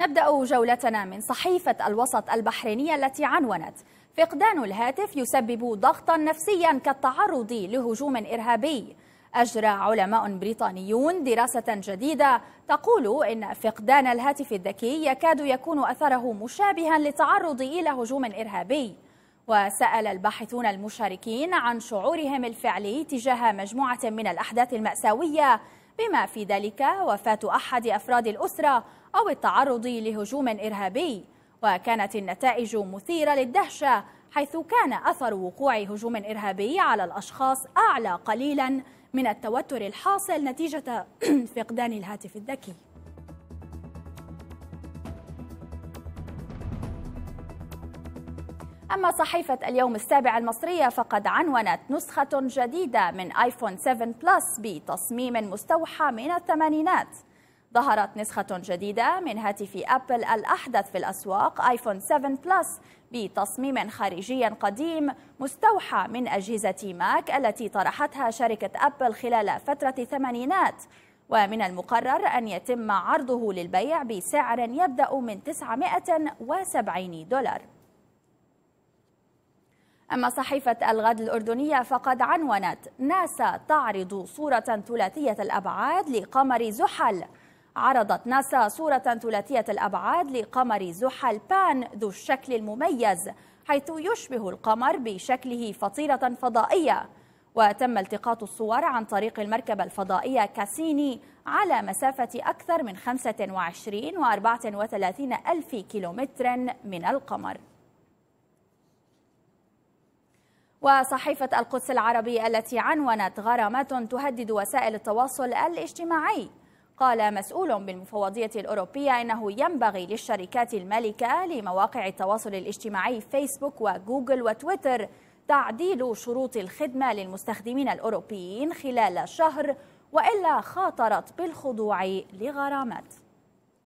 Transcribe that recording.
نبدأ جولتنا من صحيفة الوسط البحرينية التي عنونت فقدان الهاتف يسبب ضغطا نفسيا كالتعرض لهجوم إرهابي أجرى علماء بريطانيون دراسة جديدة تقول إن فقدان الهاتف الذكي يكاد يكون أثره مشابها للتعرض إلى هجوم إرهابي وسأل الباحثون المشاركين عن شعورهم الفعلي تجاه مجموعة من الأحداث المأساوية بما في ذلك وفاة أحد أفراد الأسرة أو التعرض لهجوم إرهابي وكانت النتائج مثيرة للدهشة حيث كان أثر وقوع هجوم إرهابي على الأشخاص أعلى قليلا من التوتر الحاصل نتيجة فقدان الهاتف الذكي أما صحيفة اليوم السابع المصرية فقد عنونت نسخة جديدة من آيفون 7 بلس بتصميم مستوحى من الثمانينات ظهرت نسخة جديدة من هاتف أبل الأحدث في الأسواق آيفون 7 بلس بتصميم خارجي قديم مستوحى من أجهزة ماك التي طرحتها شركة أبل خلال فترة الثمانينات ومن المقرر أن يتم عرضه للبيع بسعر يبدأ من 970 دولار أما صحيفة الغد الأردنية فقد عنونت ناسا تعرض صورة ثلاثية الأبعاد لقمر زحل عرضت ناسا صورة ثلاثية الأبعاد لقمر زحل بان ذو الشكل المميز حيث يشبه القمر بشكله فطيرة فضائية وتم التقاط الصور عن طريق المركبة الفضائية كاسيني على مسافة أكثر من 25 و 34 ألف كيلومتر من القمر وصحيفة القدس العربي التي عنونت غرامات تهدد وسائل التواصل الاجتماعي قال مسؤول بالمفوضية الأوروبية إنه ينبغي للشركات المالكة لمواقع التواصل الاجتماعي فيسبوك وجوجل وتويتر تعديل شروط الخدمة للمستخدمين الأوروبيين خلال شهر وإلا خاطرت بالخضوع لغرامات